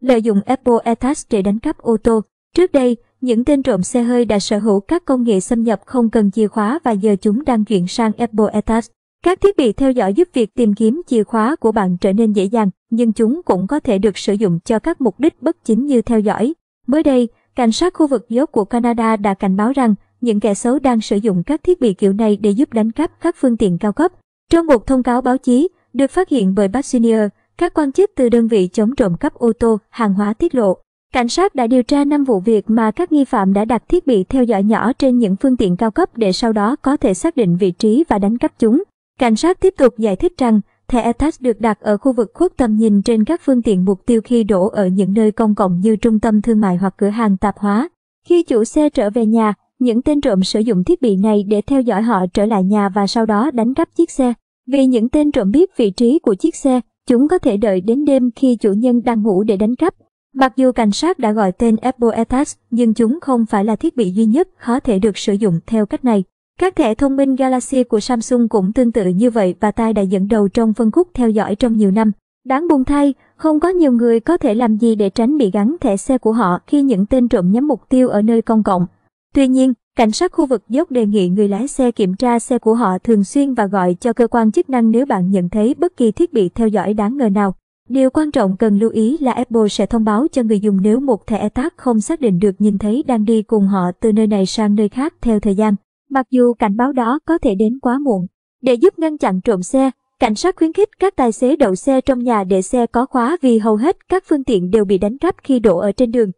lợi dụng Apple AirTags để đánh cắp ô tô. Trước đây, những tên trộm xe hơi đã sở hữu các công nghệ xâm nhập không cần chìa khóa và giờ chúng đang chuyển sang Apple AirTags. Các thiết bị theo dõi giúp việc tìm kiếm chìa khóa của bạn trở nên dễ dàng, nhưng chúng cũng có thể được sử dụng cho các mục đích bất chính như theo dõi. Mới đây, cảnh sát khu vực dốt của Canada đã cảnh báo rằng những kẻ xấu đang sử dụng các thiết bị kiểu này để giúp đánh cắp các phương tiện cao cấp. Trong một thông cáo báo chí, được phát hiện bởi Bachinier, các quan chức từ đơn vị chống trộm cắp ô tô, hàng hóa tiết lộ, cảnh sát đã điều tra 5 vụ việc mà các nghi phạm đã đặt thiết bị theo dõi nhỏ trên những phương tiện cao cấp để sau đó có thể xác định vị trí và đánh cắp chúng. Cảnh sát tiếp tục giải thích rằng, thẻ ETAS được đặt ở khu vực khuất tầm nhìn trên các phương tiện mục tiêu khi đổ ở những nơi công cộng như trung tâm thương mại hoặc cửa hàng tạp hóa. Khi chủ xe trở về nhà, những tên trộm sử dụng thiết bị này để theo dõi họ trở lại nhà và sau đó đánh cắp chiếc xe. Vì những tên trộm biết vị trí của chiếc xe, Chúng có thể đợi đến đêm khi chủ nhân đang ngủ để đánh cắp. Mặc dù cảnh sát đã gọi tên Apple AirTags, nhưng chúng không phải là thiết bị duy nhất có thể được sử dụng theo cách này. Các thẻ thông minh Galaxy của Samsung cũng tương tự như vậy và tai đã dẫn đầu trong phân khúc theo dõi trong nhiều năm. Đáng buồn thay, không có nhiều người có thể làm gì để tránh bị gắn thẻ xe của họ khi những tên trộm nhắm mục tiêu ở nơi công cộng. Tuy nhiên, cảnh sát khu vực dốc đề nghị người lái xe kiểm tra xe của họ thường xuyên và gọi cho cơ quan chức năng nếu bạn nhận thấy bất kỳ thiết bị theo dõi đáng ngờ nào. Điều quan trọng cần lưu ý là Apple sẽ thông báo cho người dùng nếu một thẻ tác không xác định được nhìn thấy đang đi cùng họ từ nơi này sang nơi khác theo thời gian. Mặc dù cảnh báo đó có thể đến quá muộn. Để giúp ngăn chặn trộm xe, cảnh sát khuyến khích các tài xế đậu xe trong nhà để xe có khóa vì hầu hết các phương tiện đều bị đánh cắp khi đổ ở trên đường.